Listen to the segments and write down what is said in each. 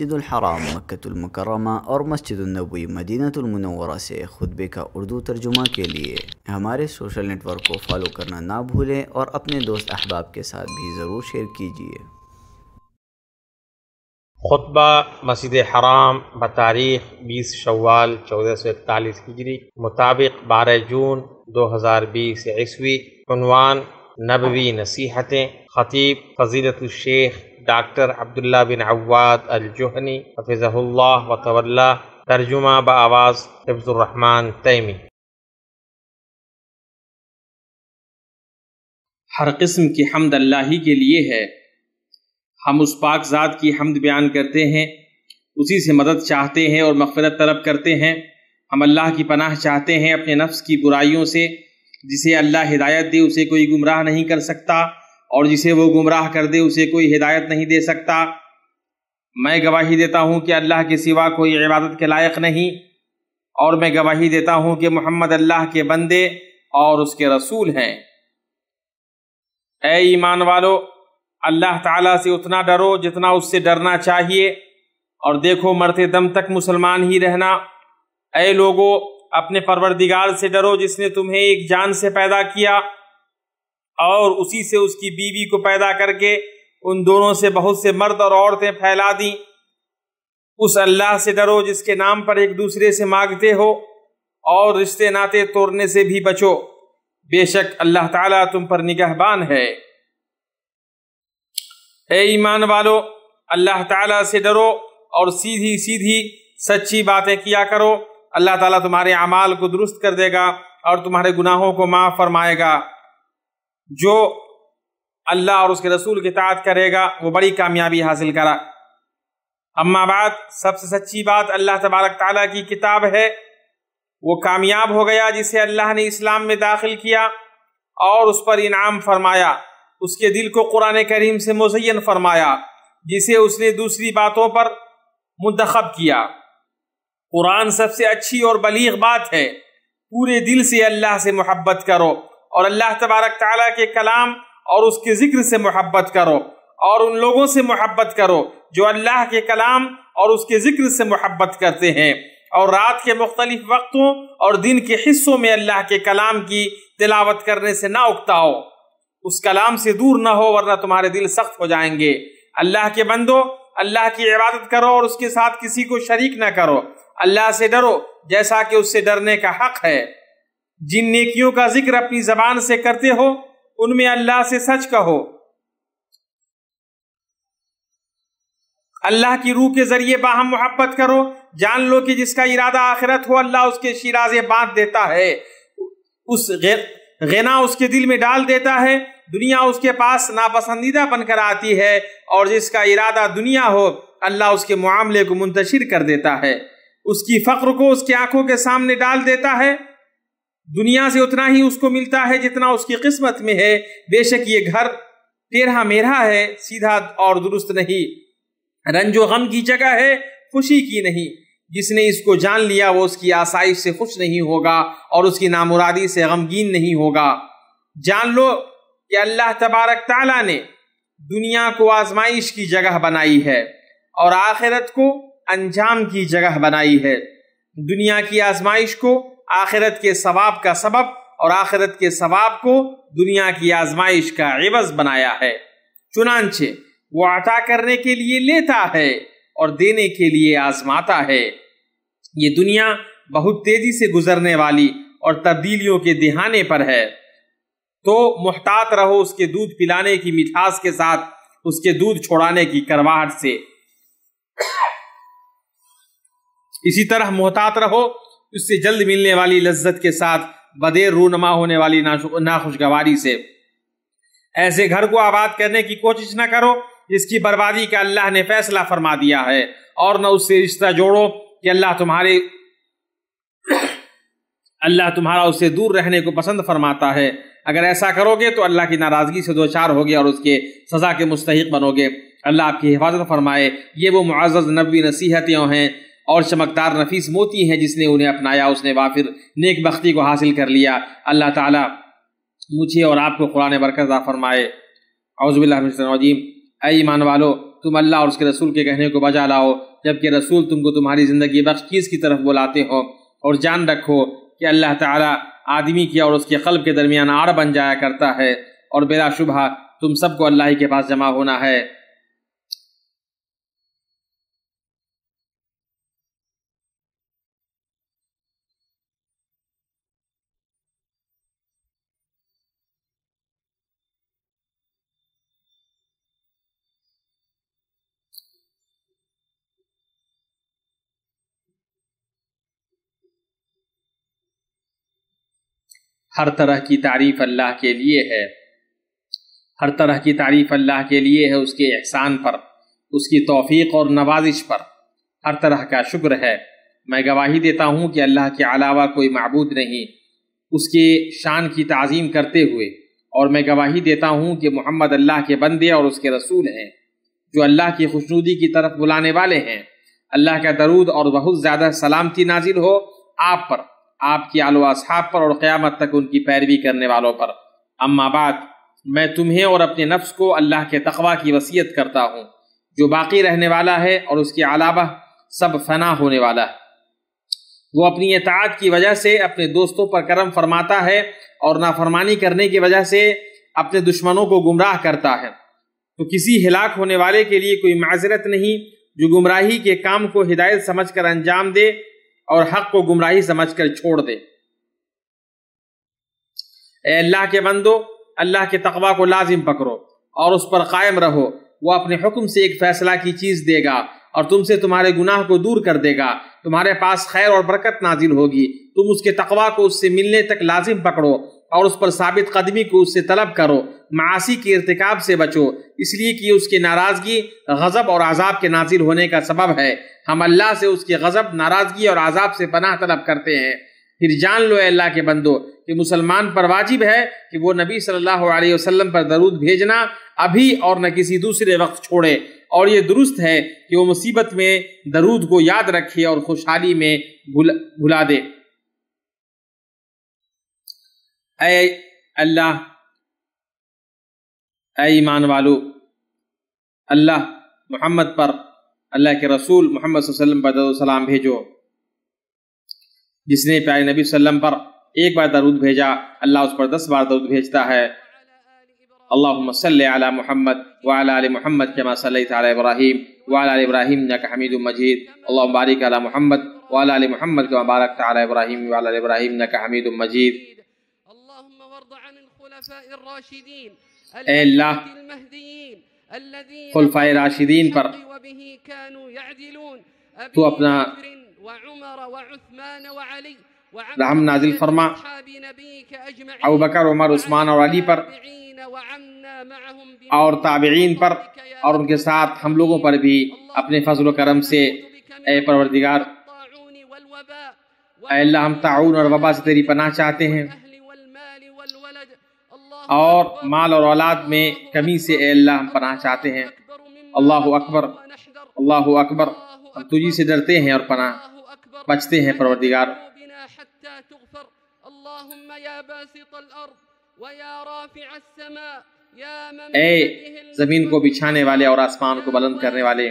मस्जिद الحرام मक्का और मस्जिद नबी मदीनत से खुतबे का उर्दू तर्जुमा के लिए हमारे सोशल नेटवर्क को फॉलो करना ना भूलें और अपने दोस्त अहबाब के साथ भी ज़रूर शेयर कीजिए खुतबा मस्जिद हराम तारीख बीस शवाल चौदह सौ इकतालीस हिजरी मुताबिक बारह जून दो हज़ार बीस ईस्वी नबवी नसीहतें खतीब फजीलत डॉक्टर अब्दुल्ला बिन अवाद अलजहनी हफिज़ल्ला वतवल्ला तर्जुमा ब आवाज़ हिफ्ज़ुररहमान तैमी हर किस्म की हमद अल्लाह ही के लिए है हम उस पाक ज़ात की हमद बयान करते हैं उसी से मदद चाहते हैं और मफ़रत तलब करते हैं हम अल्लाह की पनाह चाहते हैं अपने नफ्स की बुराइयों से जिसे अल्लाह हिदायत दे उसे कोई गुमराह नहीं कर सकता और जिसे वो गुमराह कर दे उसे कोई हिदायत नहीं दे सकता मैं गवाही देता हूँ कि अल्लाह के सिवा कोई इबादत के लायक नहीं और मैं गवाही देता हूँ कि मोहम्मद अल्लाह के बंदे और उसके रसूल हैं ए ईमान वालो अल्लाह ताला से उतना डरो जितना उससे डरना चाहिए और देखो मरते दम तक मुसलमान ही रहना ए लोगो अपने परवरदिगार से डरो जिसने तुम्हें एक जान से पैदा किया और उसी से उसकी बीवी को पैदा करके उन दोनों से बहुत से मर्द और औरतें फैला दी उस अल्लाह से डरो जिसके नाम पर एक दूसरे से मांगते हो और रिश्ते नाते तोड़ने से भी बचो बेशक अल्लाह ताला तुम पर निगहबान है ए ईमान वालो अल्लाह ताला से डरो और सीधी सीधी सच्ची बातें किया करो अल्लाह ताला तुम्हारे अमाल को दुरुस्त कर देगा और तुम्हारे गुनाहों को माफ़ फरमाएगा जो अल्लाह और उसके रसूल की तात करेगा वो बड़ी कामयाबी हासिल करा अम्मा बात सबसे सच्ची बात अल्लाह तबारक ताली की किताब है वो कामयाब हो गया जिसे अल्लाह ने इस्लाम में दाखिल किया और उस पर इनाम फरमाया उसके दिल को कुरान करीम से मुजैन फरमाया जिसे उसने दूसरी बातों पर मुंतखब किया कुरान सबसे अच्छी और बलीग बात है पूरे दिल से अल्लाह से मोहब्बत करो और अल्लाह तबारक ताला के कलाम और उसके ज़िक्र से मोहब्बत करो और उन लोगों से मोहब्बत करो जो अल्लाह के कलाम और उसके ज़िक्र से मोहब्बत करते हैं और रात के मुख्तलिफ वक्तों और दिन के हिस्सों में अल्लाह के कलाम की तिलावत करने से ना उकताओ उस कलाम से दूर ना हो वरना तुम्हारे दिल सख्त हो जाएंगे अल्लाह के बंदो अल्लाह की इबादत करो और उसके साथ किसी को शरीक ना करो अल्लाह से डरो जैसा कि उससे डरने का हक है जिन नेकियों का जिक्र अपनी जबान से करते हो उनमें अल्लाह से सच कहो अल्लाह की रूह के जरिए बाहम मोहब्बत करो जान लो कि जिसका इरादा आखिरत हो अल्लाह उसके शिराजे बांध देता है उस गना उसके दिल में डाल देता है दुनिया उसके पास नापसंदीदा बनकर आती है और जिसका इरादा दुनिया हो अल्लाह उसके मामले को मुंतशिर कर देता है उसकी फ़ख्र को उसकी आंखों के सामने डाल देता है दुनिया से उतना ही उसको मिलता है जितना उसकी किस्मत में है बेशक ये घर तेरह मेरा है सीधा और दुरुस्त नहीं रंजो गम की जगह है खुशी की नहीं जिसने इसको जान लिया वो उसकी आसाइश से खुश नहीं होगा और उसकी नामुरादी से गमगीन नहीं होगा जान लो कि अल्लाह तबारक ताला ने दुनिया को आजमाइश की जगह बनाई है और आखिरत को अंजाम की जगह बनाई है दुनिया की आजमाइश को आखिरत के सवाब का सबब और आखिरत के सवाब को दुनिया की आजमाइश का एवज बनाया है चुनाचे वो अटा करने के लिए लेता है और देने के लिए आजमाता है ये दुनिया बहुत तेजी से गुजरने वाली और तब्दीलियों के दिहाने पर है तो मुहतात रहो उसके दूध पिलाने की मिठास के साथ उसके दूध छोड़ाने की करवाहट से इसी तरह मोहतात रहो उससे जल्द मिलने वाली लज्जत के साथ बदेर रूनमा होने वाली नाखुशगवारी से ऐसे घर को आबाद करने की कोशिश ना करो जिसकी बर्बादी का अल्लाह ने फैसला फरमा दिया है और न उससे रिश्ता जोड़ो कि अल्लाह तुम्हारे अल्लाह तुम्हारा उससे दूर रहने को पसंद फरमाता है अगर ऐसा करोगे तो अल्लाह की नाराज़गी से दो चार होगे और उसके सज़ा के मुस्तक बनोगे अल्लाह आपकी हिफाजत फरमाए ये वो मुआज़ नबी नसीहतें हैं और चमकदार नफीस मोती हैं जिसने उन्हें अपनाया उसने वाफिर नेक बख्ती को हासिल कर लिया अल्लाह ताला मुझे और आपको कुरान बरकत फरमाए अवज़बिल्लाजीम अ ईमान वालो तुम अल्लाह और उसके रसूल के कहने को बजा लाओ जबकि रसूल तुमको तुम्हारी ज़िंदगी बख्श चीज़ की तरफ बुलाते हो और जान रखो कि अल्लाह ताला आदमी की और उसके कल्ब के दरमियान आड़ बन जाया करता है और बेला तुम सबको अल्लाह के पास जमा होना है हर तरह की तारीफ अल्लाह के लिए है हर तरह की तारीफ अल्लाह के लिए है उसके एहसान पर उसकी तौफीक और नवाजिश पर हर तरह का शुक्र है मैं गवाही देता हूँ कि अल्लाह के अलावा कोई मबूद नहीं उसके शान की तज़ीम करते हुए और मैं गवाही देता हूँ कि मोहम्मद अल्लाह के बंदे और उसके रसूल हैं जो अल्लाह की खुशनुदी की तरफ बुलाने वाले हैं अल्लाह का दरूद और बहुत ज़्यादा सलामती नाजिल हो आप पर आपकी आलो असहाब पर और क़्यामत तक उनकी पैरवी करने वालों पर अम्मा बात मैं तुम्हें और अपने नफ्स को अल्लाह के तकवा की वसीयत करता हूँ जो बाकी रहने वाला है और उसके अलावा सब फना होने वाला है वो अपनी एतात की वजह से अपने दोस्तों पर करम फरमाता है और नाफरमानी करने की वजह से अपने दुश्मनों को गुमराह करता है तो किसी हिलाक होने वाले के लिए कोई माजरत नहीं जो गुमराही के काम को हिदायत समझ कर अंजाम दे और हक को गुमराही समझकर छोड़ दे अल्लाह के बंदो अल्लाह के तकवा को लाजिम पकड़ो और उस पर कायम रहो वह अपने हुक्म से एक फैसला की चीज़ देगा और तुमसे तुम्हारे गुनाह को दूर कर देगा तुम्हारे पास खैर और बरकत नाजिल होगी तुम उसके तकवा को उससे मिलने तक लाजिम पकड़ो और उस पर साबित कदमी को उससे तलब करो मासी के इरतकब से बचो इसलिए कि उसकी नाराज़गी गज़ब और आज़ाब के नाजिल होने का सबब है हम अल्लाह से उसकी गज़ब नाराज़गी और आज़ाब से पनाह तलब करते हैं फिर जान लो अल्लाह के बंदो कि मुसलमान पर वाजिब है कि वो नबी सल्लल्लाहु अलैहि वसल्लम पर दरूद भेजना अभी और न किसी दूसरे वक्त छोड़े और ये दुरुस्त है कि वो मुसीबत में दरूद को याद रखे और खुशहाली में भुला भुला दे अल्लाह ए ईमान वालो अल्लाह मोहम्मद पर अल्लाह के रसूल मोहम्मद वसल्लम भेजो जिसने प्यारे नबी सल्लम पर एक बार दरूद भेजा अल्लाह उस पर दस बार दरूद भेजता है अल्लाह मोहम्मद वाल मोहम्मद के मासल इब्राहिम वाल इब्राहिम नक मजीद अल्लाह बारिक मोहम्मद वाल मोहम्मद के मुबारक ताल इब्राहिम वाल इब्राहिम नक मजीद खुलफाए राशिदीन पर तू अपना रहम नाजिल फरमा अबू बकर उमर उस्मान और अली पर और ताबेन पर और उनके साथ हम लोगों पर भी अपने फजल करम से ए परवरदिगार अल्लाह हम ताउन और वबा से तेरी पनाह चाहते हैं और माल और औलाद में कमी से अल्लाह हम पनाह चाहते हैं अल्लाह अकबर अल्लाह अकबर हम तुझी से डरते हैं और पनाह बचते हैं परवरदिगार ए जमीन को बिछाने वाले और आसमान को बुलंद करने वाले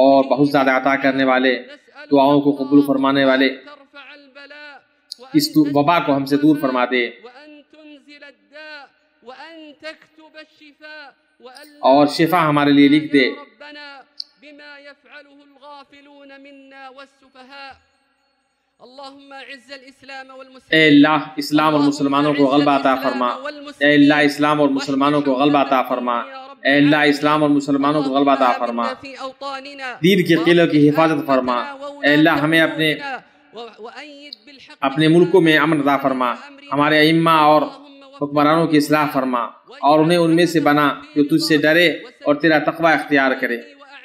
और बहुत ज्यादा अता करने वाले दुआओं को कबूल फरमाने वाले इस वबा को हमसे दूर फरमा दे और शिफा हमारे लिए लिख दे इस्लाम और मुसलमानों को गलबा अता फरमा अल्लाह इस्लाम और मुसलमानों को गलबा अता फरमा अल्लाह इस्लाम और मुसलमानों को गलबा अता फरमा दीद के किलों की हिफाजत फरमा एल्ला हमें अपने अपने मुल्कों में अमन अदा फरमा हमारे इम्मा और हुक्मरानों की असलाह फरमा और उन्हें उनमें से बना जो तुझसे डरे और तेरा तकवा इख्तियार करे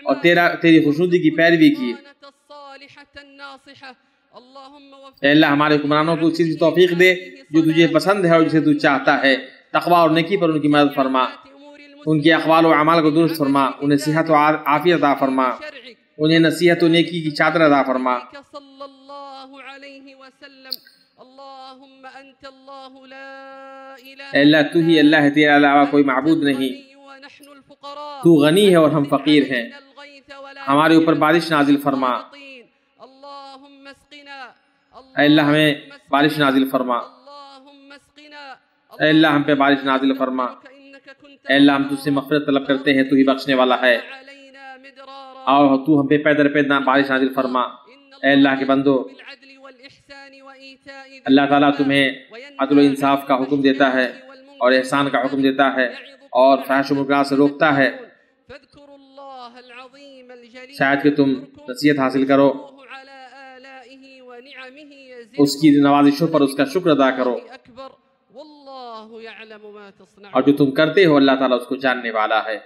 और तेरा तेरी खुशनुदी की पैरवी की अल्लाह हमारे हुक्मरानों को उस चीज़ की तोफ़ी दे जो तुझे पसंद है और जिसे तू चाहता है तकवा और नेकी पर उनकी मदद फरमा उनके अखबाल और अमाल को दुरुस्त फरमा उन्हें सेहत और आफियत अदा फरमा उन्हें नसीहत और नेकी की चादर अदा फरमा अल्लाह तू ही अल्लाह है तेरा अलावा कोई मबूद नहीं तू गनी है और हम फ़कीर हैं हमारे ऊपर बारिश नाजिल फरमा अल्लाह हमें बारिश नाजिल फरमा अल्लाह हम पे बारिश नाजिल फरमा अल्लाह हम तुझसे मफरत तलब करते हैं तू ही बख्शने वाला है आओ तू हम पे पैदर पैदा बारिश नाजिल फरमा अल्लाह के बंदो अल्लाह ताला तुम्हें अदल इंसाफ का हुक्म देता है और एहसान का हुक्म देता है और फैश मुका से रोकता है शायद कि तुम नसीहत हासिल करो उसकी नवाजिशों पर उसका शुक्र अदा करो और जो तुम करते हो अल्लाह ताला उसको जानने वाला है